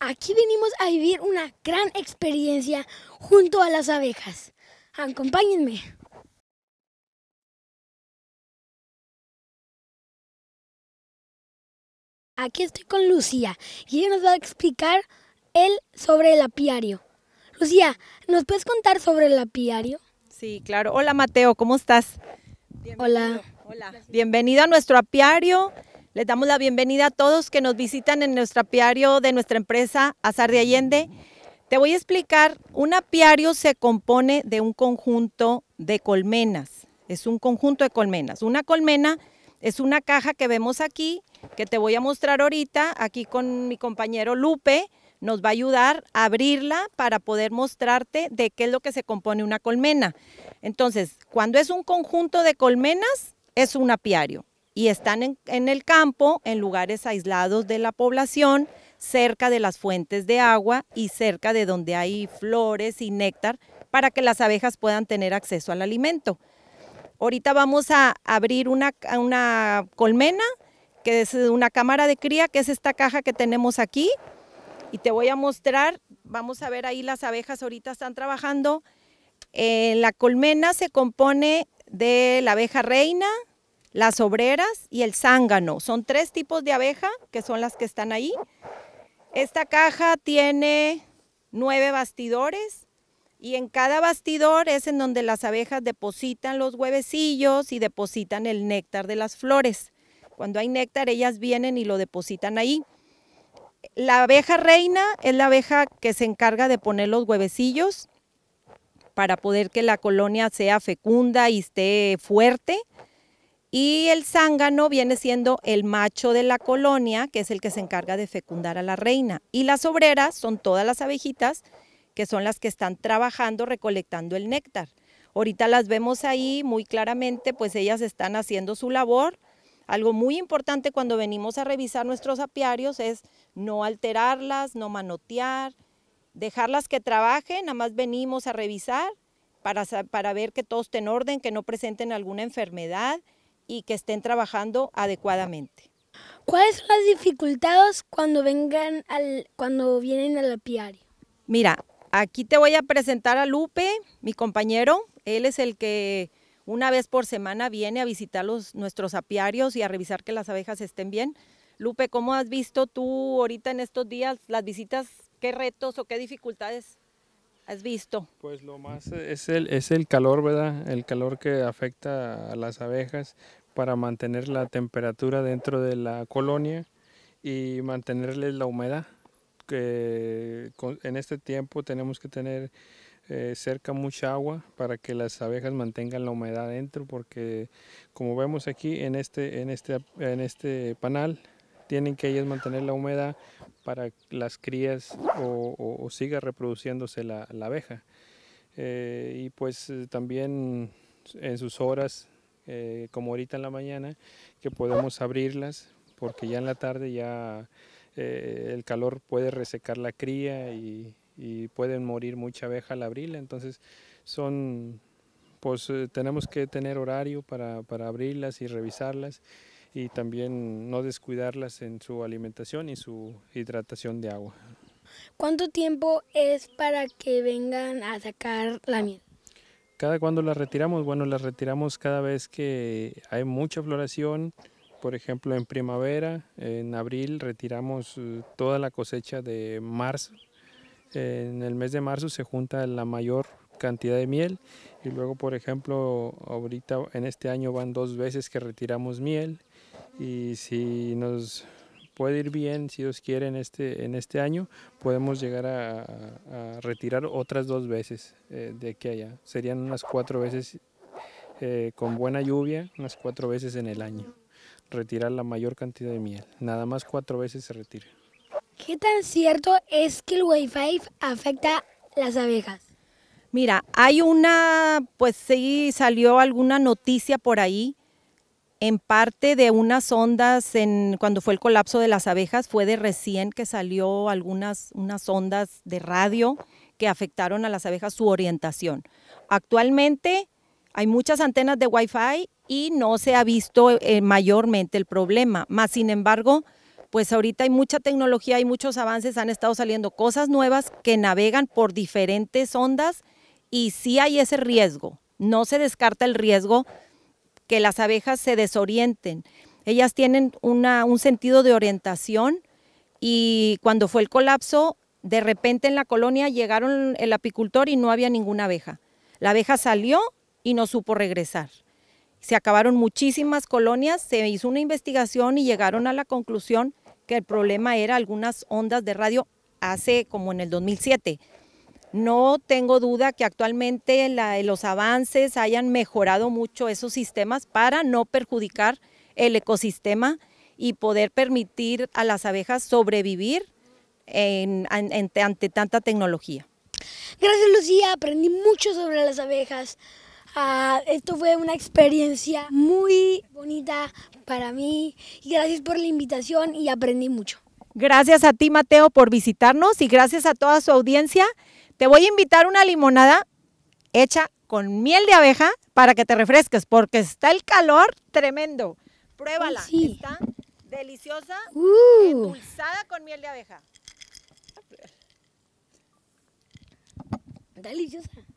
Aquí venimos a vivir una gran experiencia junto a las abejas. Acompáñenme. Aquí estoy con Lucía y ella nos va a explicar él sobre el apiario. Lucía, ¿nos puedes contar sobre el apiario? Sí, claro. Hola Mateo, ¿cómo estás? Hola. Hola. Bienvenido a nuestro apiario. Les damos la bienvenida a todos que nos visitan en nuestro apiario de nuestra empresa Azar de Allende. Te voy a explicar, un apiario se compone de un conjunto de colmenas, es un conjunto de colmenas. Una colmena es una caja que vemos aquí, que te voy a mostrar ahorita, aquí con mi compañero Lupe, nos va a ayudar a abrirla para poder mostrarte de qué es lo que se compone una colmena. Entonces, cuando es un conjunto de colmenas, es un apiario y están en, el campo, en lugares aislados de la población, cerca de las fuentes de agua y cerca de donde hay flores y néctar para que las abejas puedan tener acceso al alimento. Ahorita vamos a abrir una, colmena, que es una cámara de cría, que es esta caja que tenemos aquí. Y te voy a mostrar, vamos a ver ahí las abejas ahorita están trabajando. Eh, la colmena se compone de la abeja reina, las obreras y el zángano. Son tres tipos de abeja que son las que están ahí. Esta caja tiene nueve bastidores y en cada bastidor es en donde las abejas depositan los huevecillos y depositan el néctar de las flores. Cuando hay néctar ellas vienen y lo depositan ahí. La abeja reina es la abeja que se encarga de poner los huevecillos para poder que la colonia sea fecunda y esté fuerte. Y el zángano viene siendo el macho de la colonia, que es el que se encarga de fecundar a la reina. Y las obreras son todas las abejitas, que son las que están trabajando recolectando el néctar. Ahorita las vemos ahí muy claramente, pues ellas están haciendo su labor. Algo muy importante cuando venimos a revisar nuestros apiarios es no alterarlas, no manotear, dejarlas que trabajen, nada más venimos a revisar para, para ver que todo esté en orden, que no presenten alguna enfermedad y que estén trabajando adecuadamente. ¿Cuáles son las dificultades cuando, vengan al, cuando vienen al apiario? Mira, aquí te voy a presentar a Lupe, mi compañero. Él es el que una vez por semana viene a visitar los, nuestros apiarios y a revisar que las abejas estén bien. Lupe, ¿cómo has visto tú ahorita en estos días las visitas? ¿Qué retos o qué dificultades has visto? Pues lo más eh, es el, es el calor, ¿verdad? El calor que afecta a las abejas para mantener la temperatura dentro de la colonia y mantenerles la humedad. Que en este tiempo tenemos que tener eh, cerca mucha agua para que las abejas mantengan la humedad dentro porque como vemos aquí en este en este en este panal tienen que ellas mantener la humedad para las crías o, siga reproduciéndose la, abeja eh, y pues eh, también en sus horas eh, como ahorita en la mañana, que podemos abrirlas porque ya en la tarde ya eh, el calor puede resecar la cría y, pueden morir mucha abeja al abrirla, entonces son, pues eh, tenemos que tener horario para, para abrirlas y revisarlas y también no descuidarlas en su alimentación y su hidratación de agua. ¿Cuánto tiempo es para que vengan a sacar la miel? ¿Cada cuándo las retiramos? Bueno, las retiramos cada vez que hay mucha floración. Por ejemplo, en primavera, en abril, retiramos eh, toda la cosecha de marzo. En el mes de marzo se junta la mayor cantidad de miel y luego por ejemplo ahorita en este año van dos veces que retiramos miel y si nos puede ir bien, si Dios quiere, en este, en este año, podemos llegar a, retirar otras dos veces eh, de aquí a allá. Serían unas cuatro veces eh, con buena lluvia, unas cuatro veces en el año. Retirar la mayor cantidad de miel. Nada más cuatro veces se retira. ¿Qué tan cierto es que el Wi-Fi afecta las abejas? Mira, hay una, pues sí, salió alguna noticia por ahí en parte de unas ondas, cuando fue el colapso de las abejas, fue de recién que salió algunas unas ondas de radio que afectaron a las abejas su orientación. Actualmente hay muchas antenas de Wi-Fi y no se ha visto eh, mayormente el problema. Más sin embargo, pues ahorita hay mucha tecnología, hay muchos avances, han estado saliendo cosas nuevas que navegan por diferentes ondas y sí hay ese riesgo. No se descarta el riesgo que las abejas se desorienten. Ellas tienen un sentido de orientación y cuando fue el colapso, de repente en la colonia llegaron el apicultor y no había ninguna abeja. La abeja salió y no supo regresar. Se acabaron muchísimas colonias, se hizo una investigación y llegaron a la conclusión que el problema era algunas ondas de radio hace como en el 2007. No tengo duda que actualmente los avances hayan mejorado mucho esos sistemas para no perjudicar el ecosistema y poder permitir a las abejas sobrevivir ante tanta tecnología. Gracias Lucía, aprendí mucho sobre las abejas. Ah, esto fue una experiencia muy bonita para mí gracias por la invitación y aprendí mucho. Gracias a ti Mateo por visitarnos y gracias a toda su audiencia. Te voy a invitar una limonada hecha con miel de abeja para que te refresques, porque está el calor tremendo. Pruébala, está deliciosa, uh. endulzada con miel de abeja. Deliciosa.